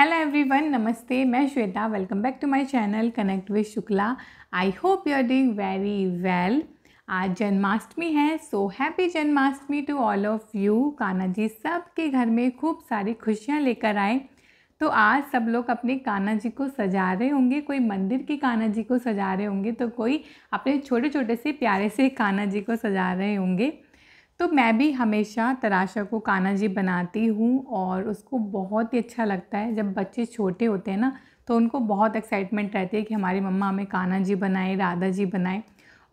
hello everyone नमस्ते मैं Shweta welcome back to my channel connect with Shukla I hope you are doing very well आज जन्माष्टमी है so happy Janmashtami to all of you Kanha ji सब के घर में खूब सारी खुशियाँ लेकर आए तो आज सब लोग अपने कान्हा जी को सजा रहे होंगे कोई मंदिर के कान्हा जी को सजा रहे होंगे तो कोई अपने छोटे छोटे से प्यारे से कान्हा जी को सजा रहे होंगे तो मैं भी हमेशा तराशा को कान्हा जी बनाती हूँ और उसको बहुत ही अच्छा लगता है जब बच्चे छोटे होते हैं ना तो उनको बहुत एक्साइटमेंट रहती है कि हमारी मम्मा हमें कान्हा जी बनाए राधा जी बनाए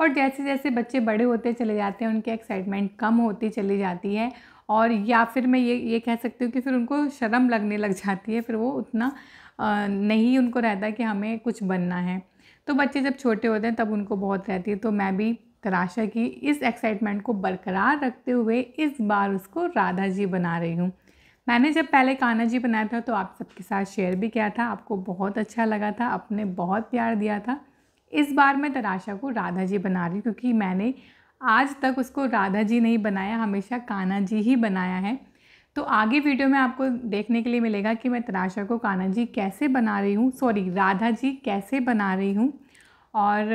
और जैसे जैसे बच्चे बड़े होते चले जाते हैं उनकी एक्साइटमेंट कम होती चली जाती है और या फिर मैं ये ये कह सकती हूँ कि फिर उनको शर्म लगने लग जाती है फिर वो उतना नहीं उनको रहता कि हमें कुछ बनना है तो बच्चे जब छोटे होते हैं तब उनको बहुत रहती है तो मैं भी तराशा की इस एक्साइटमेंट को बरकरार रखते हुए इस बार उसको राधा जी बना रही हूँ मैंने जब पहले कान्हा जी बनाया था तो आप सबके साथ शेयर भी किया था आपको बहुत अच्छा लगा था आपने बहुत प्यार दिया था इस बार मैं तराशा को राधा जी बना रही हूँ क्योंकि मैंने आज तक उसको राधा जी नहीं बनाया हमेशा कान्हा जी ही बनाया है तो आगे वीडियो में आपको देखने के लिए मिलेगा कि मैं तराशा को कान्हा जी कैसे बना रही हूँ सॉरी राधा जी कैसे बना रही हूँ और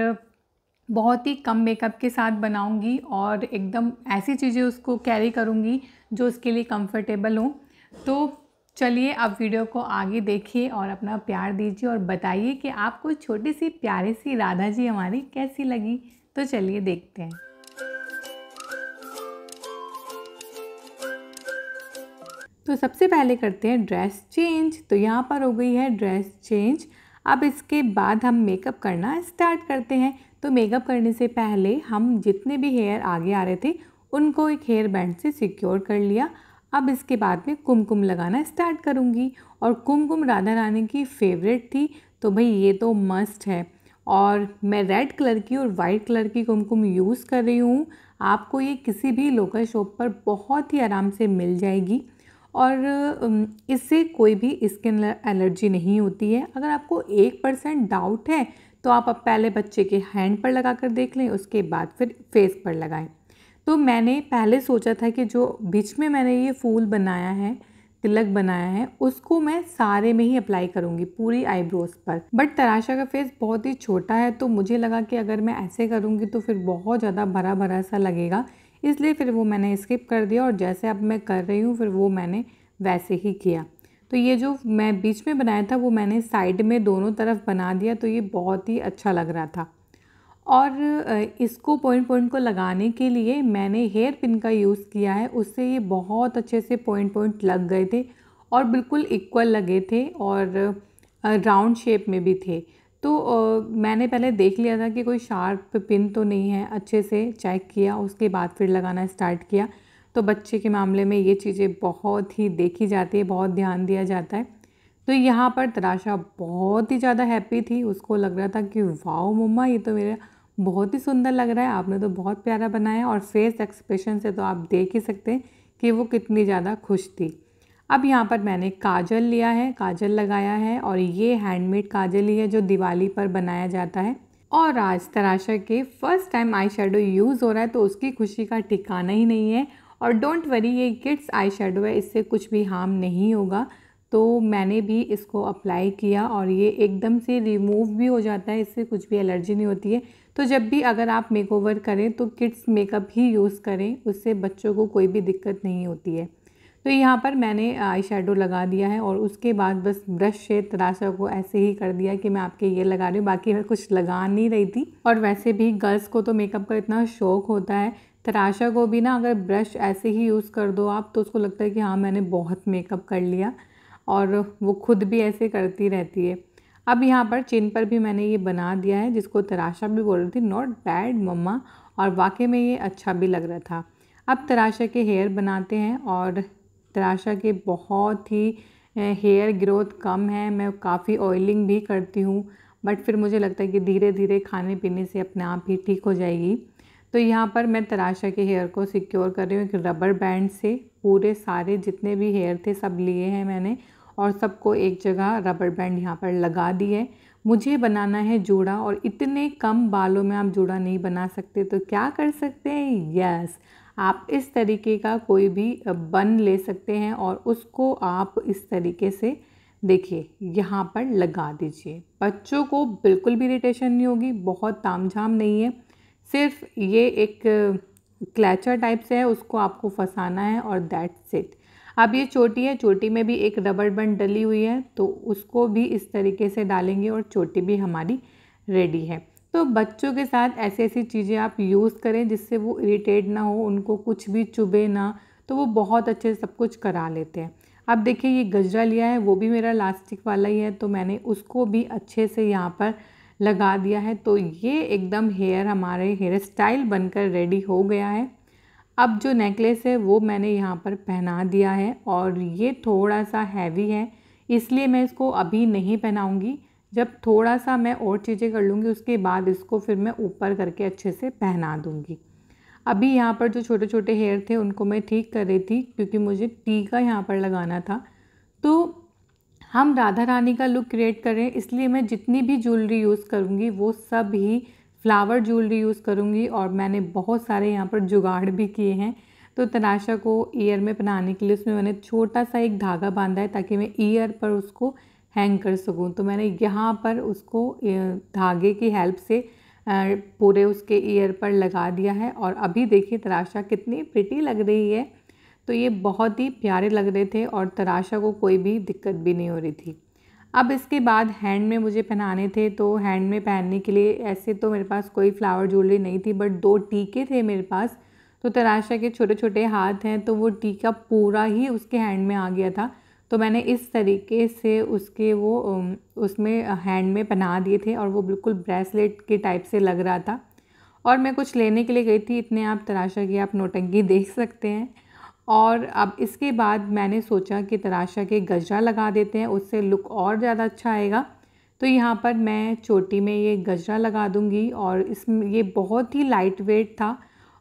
बहुत ही कम मेकअप के साथ बनाऊंगी और एकदम ऐसी चीज़ें उसको कैरी करूंगी जो उसके लिए कंफर्टेबल हो तो चलिए अब वीडियो को आगे देखिए और अपना प्यार दीजिए और बताइए कि आपको छोटी सी प्यारी सी राधा जी हमारी कैसी लगी तो चलिए देखते हैं तो सबसे पहले करते हैं ड्रेस चेंज तो यहाँ पर हो गई है ड्रेस चेंज अब इसके बाद हम मेकअप करना स्टार्ट करते हैं तो मेकअप करने से पहले हम जितने भी हेयर आगे आ रहे थे उनको एक हेयर बैंड से सिक्योर कर लिया अब इसके बाद में कुमकुम लगाना स्टार्ट करूँगी और कुमकुम राधा रानी की फेवरेट थी तो भाई ये तो मस्ट है और मैं रेड कलर की और वाइट कलर की कुमकुम यूज़ कर रही हूँ आपको ये किसी भी लोकल शॉप पर बहुत ही आराम से मिल जाएगी और इससे कोई भी स्किन एलर्जी नहीं होती है अगर आपको एक परसेंट डाउट है तो आप अब पहले बच्चे के हैंड पर लगा कर देख लें उसके बाद फिर फेस पर लगाएं तो मैंने पहले सोचा था कि जो बीच में मैंने ये फूल बनाया है तिलक बनाया है उसको मैं सारे में ही अप्लाई करूँगी पूरी आईब्रोज पर बट तराशा का फेस बहुत ही छोटा है तो मुझे लगा कि अगर मैं ऐसे करूँगी तो फिर बहुत ज़्यादा भरा भरा सा लगेगा इसलिए फिर वो मैंने स्किप कर दिया और जैसे अब मैं कर रही हूँ फिर वो मैंने वैसे ही किया तो ये जो मैं बीच में बनाया था वो मैंने साइड में दोनों तरफ बना दिया तो ये बहुत ही अच्छा लग रहा था और इसको पॉइंट पॉइंट को लगाने के लिए मैंने हेयर पिन का यूज़ किया है उससे ये बहुत अच्छे से पॉइंट पॉइंट लग गए थे और बिल्कुल इक्वल लगे थे और राउंड शेप में भी थे तो आ, मैंने पहले देख लिया था कि कोई शार्प पिन तो नहीं है अच्छे से चेक किया उसके बाद फिर लगाना स्टार्ट किया तो बच्चे के मामले में ये चीज़ें बहुत ही देखी जाती है बहुत ध्यान दिया जाता है तो यहाँ पर तराशा बहुत ही ज़्यादा हैप्पी थी उसको लग रहा था कि वाओ मम्मा ये तो मेरा बहुत ही सुंदर लग रहा है आपने तो बहुत प्यारा बनाया और फेस एक्सप्रेशन से तो आप देख ही सकते हैं कि वो कितनी ज़्यादा खुश थी अब यहाँ पर मैंने काजल लिया है काजल लगाया है और ये हैंडमेड काजल ही है जो दिवाली पर बनाया जाता है और आज तराशा के first time eye shadow use हो रहा है तो उसकी खुशी का ठिकाना ही नहीं है और डोंट वरी ये किड्स आई शेडो है इससे कुछ भी हार्म नहीं होगा तो मैंने भी इसको अप्लाई किया और ये एकदम से रिमूव भी हो जाता है इससे कुछ भी एलर्जी नहीं होती है तो जब भी अगर आप मेकओवर करें तो किड्स मेकअप ही यूज़ करें उससे बच्चों को कोई भी दिक्कत नहीं होती है तो यहाँ पर मैंने आई शेडो लगा दिया है और उसके बाद बस ब्रश से तराशा को ऐसे ही कर दिया कि मैं आपके ये लगा रही हूँ बाकी मैं कुछ लगा नहीं रही थी और वैसे भी गर्ल्स को तो मेकअप का इतना शौक होता है तराशा को भी ना अगर ब्रश ऐसे ही यूज़ कर दो आप तो उसको लगता है कि हाँ मैंने बहुत मेकअप कर लिया और वो खुद भी ऐसे करती रहती है अब यहाँ पर चिन पर भी मैंने ये बना दिया है जिसको तराशा भी बोल रही थी नॉट बैड मम्मा और वाकई में ये अच्छा भी लग रहा था अब तराशा के हेयर बनाते हैं और तराशा के बहुत ही हेयर ग्रोथ कम है मैं काफ़ी ऑयलिंग भी करती हूँ बट फिर मुझे लगता है कि धीरे धीरे खाने पीने से अपने आप ही ठीक हो जाएगी तो यहाँ पर मैं तराशा के हेयर को सिक्योर कर रही हूँ एक रबर बैंड से पूरे सारे जितने भी हेयर थे सब लिए हैं मैंने और सबको एक जगह रबर बैंड यहाँ पर लगा दी है मुझे बनाना है जूड़ा और इतने कम बालों में आप जूड़ा नहीं बना सकते तो क्या कर सकते हैं यस आप इस तरीके का कोई भी बन ले सकते हैं और उसको आप इस तरीके से देखिए यहाँ पर लगा दीजिए बच्चों को बिल्कुल भी इरीटेशन नहीं होगी बहुत ताम झाम नहीं है सिर्फ ये एक क्लैचर टाइप से है उसको आपको फंसाना है और दैट्स इट अब ये चोटी है चोटी में भी एक रबर बन डली हुई है तो उसको भी इस तरीके से डालेंगे और चोटी भी हमारी रेडी है तो बच्चों के साथ ऐसी ऐसी चीज़ें आप यूज़ करें जिससे वो इरीटेट ना हो उनको कुछ भी चुभे ना तो वो बहुत अच्छे से सब कुछ करा लेते हैं अब देखिए ये गजरा लिया है वो भी मेरा लास्टिक वाला ही है तो मैंने उसको भी अच्छे से यहाँ पर लगा दिया है तो ये एकदम हेयर हमारे हेयर स्टाइल बनकर रेडी हो गया है अब जो नेकलेस है वो मैंने यहाँ पर पहना दिया है और ये थोड़ा सा हैवी है इसलिए मैं इसको अभी नहीं पहनाऊँगी जब थोड़ा सा मैं और चीज़ें कर लूँगी उसके बाद इसको फिर मैं ऊपर करके अच्छे से पहना दूँगी अभी यहाँ पर जो छोटे छोटे हेयर थे उनको मैं ठीक कर रही थी क्योंकि मुझे टीका यहाँ पर लगाना था तो हम राधा रानी का लुक क्रिएट कर रहे हैं इसलिए मैं जितनी भी ज्वेलरी यूज़ करूँगी वो सब ही फ्लावर ज्वेलरी यूज़ करूँगी और मैंने बहुत सारे यहाँ पर जुगाड़ भी किए हैं तो तनाशा को ईयर में पहनाने के लिए उसमें मैंने छोटा सा एक धागा बांधा है ताकि मैं ईयर पर उसको हैंग कर सकूँ तो मैंने यहाँ पर उसको धागे की हेल्प से पूरे उसके ईयर पर लगा दिया है और अभी देखिए तराशा कितनी फिटी लग रही है तो ये बहुत ही प्यारे लग रहे थे और तराशा को कोई भी दिक्कत भी नहीं हो रही थी अब इसके बाद हैंड में मुझे पहनाने थे तो हैंड में पहनने के लिए ऐसे तो मेरे पास कोई फ्लावर ज्वेलरी नहीं थी बट दो टीके थे मेरे पास तो तराशा के छोटे छोटे हाथ हैं तो वो टीका पूरा ही उसके हैंड में आ गया था तो मैंने इस तरीके से उसके वो उसमें हैंड में बना दिए थे और वो बिल्कुल ब्रेसलेट के टाइप से लग रहा था और मैं कुछ लेने के लिए गई थी इतने आप तराशा की आप नोटंगी देख सकते हैं और अब इसके बाद मैंने सोचा कि तराशा के गजरा लगा देते हैं उससे लुक और ज़्यादा अच्छा आएगा तो यहाँ पर मैं चोटी में ये गजरा लगा दूँगी और इस ये बहुत ही लाइट वेट था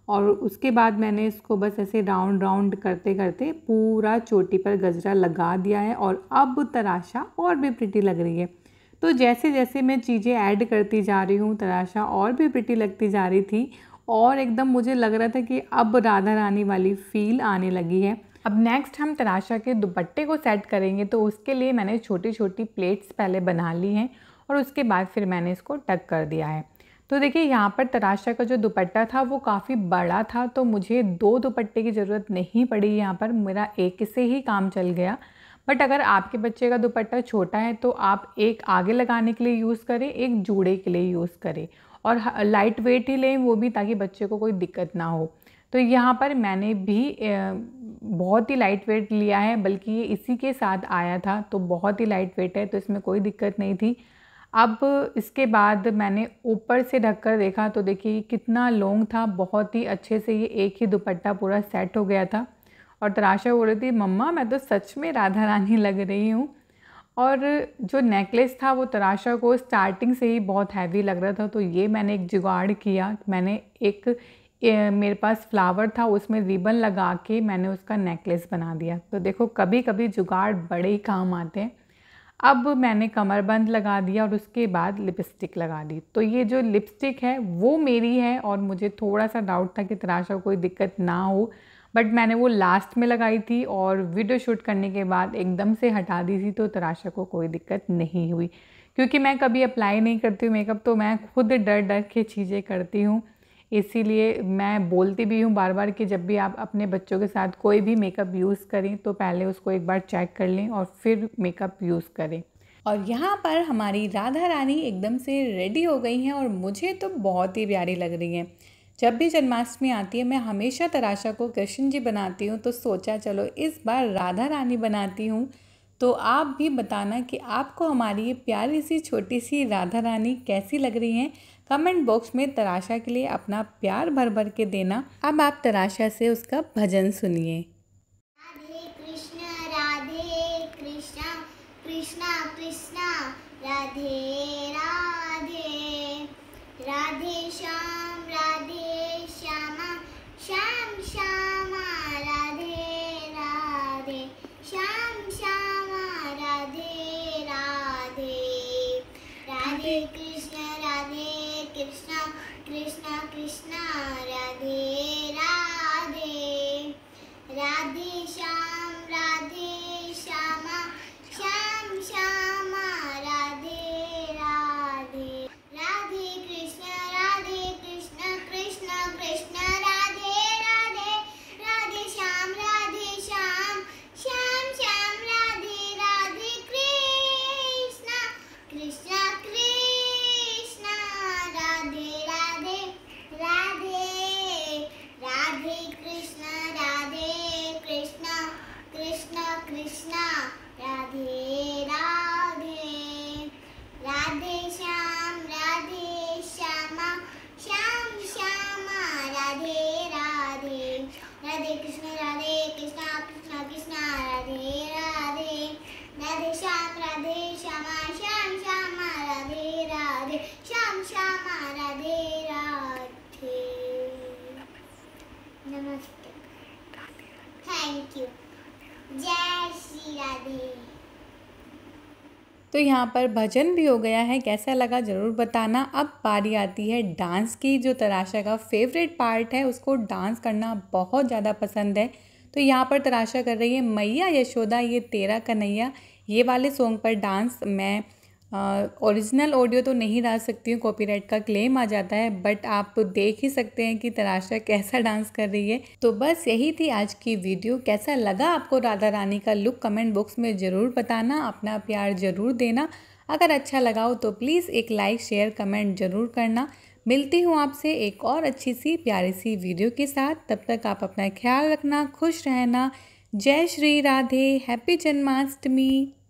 और उसके बाद मैंने इसको बस ऐसे राउंड राउंड करते करते पूरा चोटी पर गजरा लगा दिया है और अब तराशा और भी प्रिटी लग रही है तो जैसे जैसे मैं चीज़ें ऐड करती जा रही हूँ तराशा और भी प्रिटी लगती जा रही थी और एकदम मुझे लग रहा था कि अब राधा रानी वाली फील आने लगी है अब नेक्स्ट हम तराशा के दुपट्टे को सेट करेंगे तो उसके लिए मैंने छोटी छोटी प्लेट्स पहले बना ली हैं और उसके बाद फिर मैंने इसको टक कर दिया है तो देखिए यहाँ पर तराशा का जो दुपट्टा था वो काफ़ी बड़ा था तो मुझे दो दुपट्टे की ज़रूरत नहीं पड़ी यहाँ पर मेरा एक से ही काम चल गया बट अगर आपके बच्चे का दुपट्टा छोटा है तो आप एक आगे लगाने के लिए यूज़ करें एक जूड़े के लिए यूज़ करें और लाइट वेट ही लें वो भी ताकि बच्चे को कोई दिक्कत ना हो तो यहाँ पर मैंने भी बहुत ही लाइट वेट लिया है बल्कि ये इसी के साथ आया था तो बहुत ही लाइट वेट है तो इसमें कोई दिक्कत नहीं थी अब इसके बाद मैंने ऊपर से ढककर देखा तो देखिए कितना लॉन्ग था बहुत ही अच्छे से ये एक ही दुपट्टा पूरा सेट हो गया था और तराशा हो रही थी मम्मा मैं तो सच में राधा रानी लग रही हूँ और जो नेकलेस था वो तराशा को स्टार्टिंग से ही बहुत हैवी लग रहा था तो ये मैंने एक जुगाड़ किया मैंने एक ए, मेरे पास फ्लावर था उसमें रिबन लगा के मैंने उसका नेकलेस बना दिया तो देखो कभी कभी जुगाड़ बड़े ही काम आते हैं अब मैंने कमरबंद लगा दिया और उसके बाद लिपस्टिक लगा दी तो ये जो लिपस्टिक है वो मेरी है और मुझे थोड़ा सा डाउट था कि तराशा को कोई दिक्कत ना हो बट मैंने वो लास्ट में लगाई थी और वीडियो शूट करने के बाद एकदम से हटा दी थी तो तराशा को कोई दिक्कत नहीं हुई क्योंकि मैं कभी अप्लाई नहीं करती हूँ मेकअप तो मैं खुद डर डर के चीज़ें करती हूँ इसीलिए मैं बोलती भी हूँ बार बार कि जब भी आप अपने बच्चों के साथ कोई भी मेकअप यूज़ करें तो पहले उसको एक बार चेक कर लें और फिर मेकअप यूज़ करें और यहाँ पर हमारी राधा रानी एकदम से रेडी हो गई हैं और मुझे तो बहुत ही प्यारी लग रही हैं जब भी जन्माष्टमी आती है मैं हमेशा तराशा को कृष्ण जी बनाती हूँ तो सोचा चलो इस बार राधा रानी बनाती हूँ तो आप भी बताना कि आपको हमारी ये प्यारी सी छोटी सी राधा रानी कैसी लग रही हैं कमेंट बॉक्स में तराशा के लिए अपना प्यार भर भर के देना अब आप तराशा से उसका भजन सुनिए राधे कृष्ण राधे कृष्ण कृष्ण कृष्ण राधे राधे राधे श्याम तो यहाँ पर भजन भी हो गया है कैसा लगा ज़रूर बताना अब बारी आती है डांस की जो तराशा का फेवरेट पार्ट है उसको डांस करना बहुत ज़्यादा पसंद है तो यहाँ पर तराशा कर रही है मैया यशोदा ये तेरा कन्हैया ये वाले सॉन्ग पर डांस मैं ओरिजिनल ऑडियो तो नहीं डाल सकती हूँ कॉपीराइट का क्लेम आ जाता है बट आप देख ही सकते हैं कि तराशा कैसा डांस कर रही है तो बस यही थी आज की वीडियो कैसा लगा आपको राधा रानी का लुक कमेंट बॉक्स में ज़रूर बताना अपना प्यार ज़रूर देना अगर अच्छा लगा हो तो प्लीज़ एक लाइक शेयर कमेंट ज़रूर करना मिलती हूँ आपसे एक और अच्छी सी प्यारी सी वीडियो के साथ तब तक आप अपना ख्याल रखना खुश रहना जय श्री राधे हैप्पी जन्माष्टमी